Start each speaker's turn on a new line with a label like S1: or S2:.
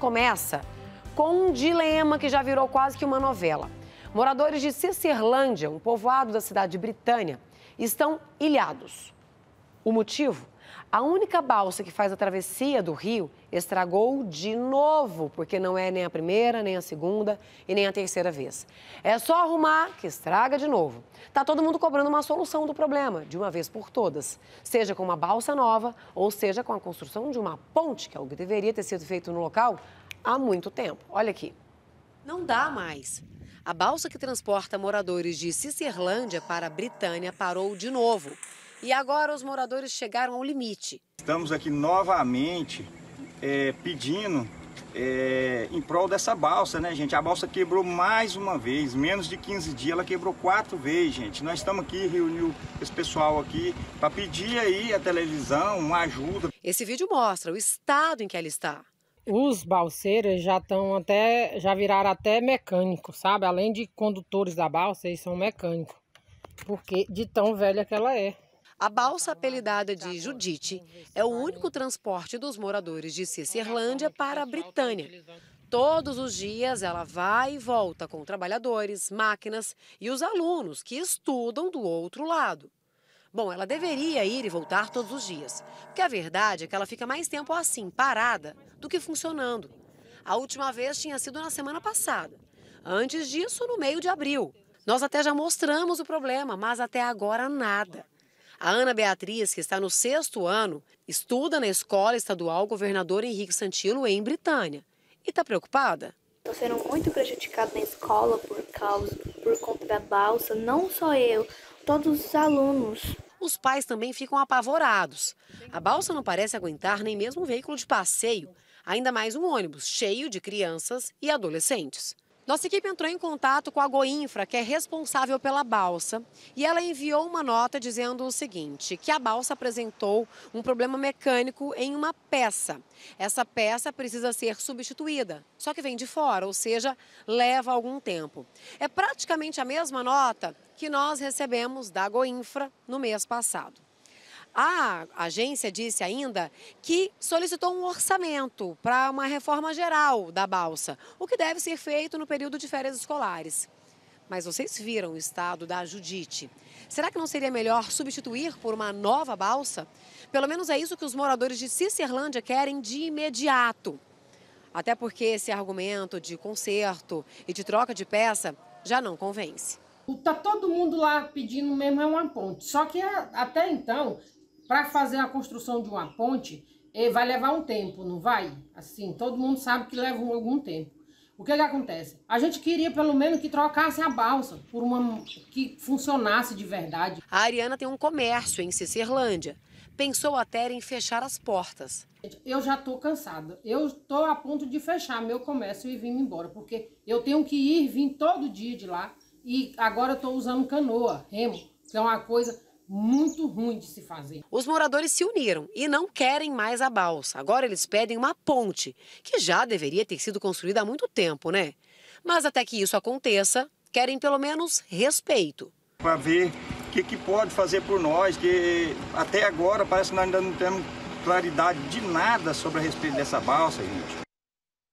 S1: começa com um dilema que já virou quase que uma novela. Moradores de Cicerlândia, um povoado da cidade de Britânia, estão ilhados. O motivo? A única balsa que faz a travessia do rio estragou de novo, porque não é nem a primeira, nem a segunda e nem a terceira vez. É só arrumar que estraga de novo. Tá todo mundo cobrando uma solução do problema, de uma vez por todas, seja com uma balsa nova ou seja com a construção de uma ponte, que é algo que deveria ter sido feito no local há muito tempo. Olha aqui. Não dá mais. A balsa que transporta moradores de Cicerlândia para a Britânia parou de novo. E agora os moradores chegaram ao limite.
S2: Estamos aqui novamente é, pedindo é, em prol dessa balsa, né, gente? A balsa quebrou mais uma vez, menos de 15 dias, ela quebrou quatro vezes, gente. Nós estamos aqui, reuniu esse pessoal aqui para pedir aí a televisão uma ajuda.
S1: Esse vídeo mostra o estado em que ela está.
S3: Os balseiros já estão até, já viraram até mecânicos, sabe? Além de condutores da balsa, eles são mecânicos, porque de tão velha que ela é. A balsa, apelidada
S1: de Judite, é o único transporte dos moradores de Cicerlândia para a Britânia. Todos os dias ela vai e volta com trabalhadores, máquinas e os alunos que estudam do outro lado. Bom, ela deveria ir e voltar todos os dias, porque a verdade é que ela fica mais tempo assim, parada, do que funcionando. A última vez tinha sido na semana passada. Antes disso, no meio de abril. Nós até já mostramos o problema, mas até agora nada. A Ana Beatriz, que está no sexto ano, estuda na escola estadual governador Henrique Santilo, em Britânia, e está preocupada. Estou sendo muito prejudicada na escola por causa, por conta da balsa, não só eu, todos os alunos. Os pais também ficam apavorados. A balsa não parece aguentar nem mesmo um veículo de passeio, ainda mais um ônibus cheio de crianças e adolescentes. Nossa equipe entrou em contato com a Goinfra, que é responsável pela balsa, e ela enviou uma nota dizendo o seguinte: que a balsa apresentou um problema mecânico em uma peça. Essa peça precisa ser substituída, só que vem de fora, ou seja, leva algum tempo. É praticamente a mesma nota que nós recebemos da Goinfra no mês passado. A agência disse ainda que solicitou um orçamento para uma reforma geral da balsa, o que deve ser feito no período de férias escolares. Mas vocês viram o estado da Judite. Será que não seria melhor substituir por uma nova balsa? Pelo menos é isso que os moradores de Cicerlândia querem de imediato. Até porque esse argumento de conserto e de troca de peça já não convence.
S3: Está todo mundo lá pedindo mesmo é uma ponte. Só que até então para fazer a construção de uma ponte, eh, vai levar um tempo, não vai? Assim, todo mundo sabe que leva algum tempo. O que, que acontece? A gente queria pelo menos que trocasse a balsa por uma que funcionasse de verdade. A Ariana tem um comércio em Cicerlândia. Pensou até em fechar as portas. Eu já estou cansada. Eu estou a ponto de fechar meu comércio e vir embora, porque eu tenho que ir vir todo dia de lá. E agora eu estou usando canoa, remo, que é uma coisa muito ruim de se fazer. Os
S1: moradores se uniram e não querem mais a balsa. Agora eles pedem uma ponte, que já deveria ter sido construída há muito tempo, né? Mas até que isso aconteça, querem pelo menos
S2: respeito. Para ver o que, que pode fazer por nós, que até agora parece que nós ainda não temos claridade de nada sobre a respeito dessa balsa, gente.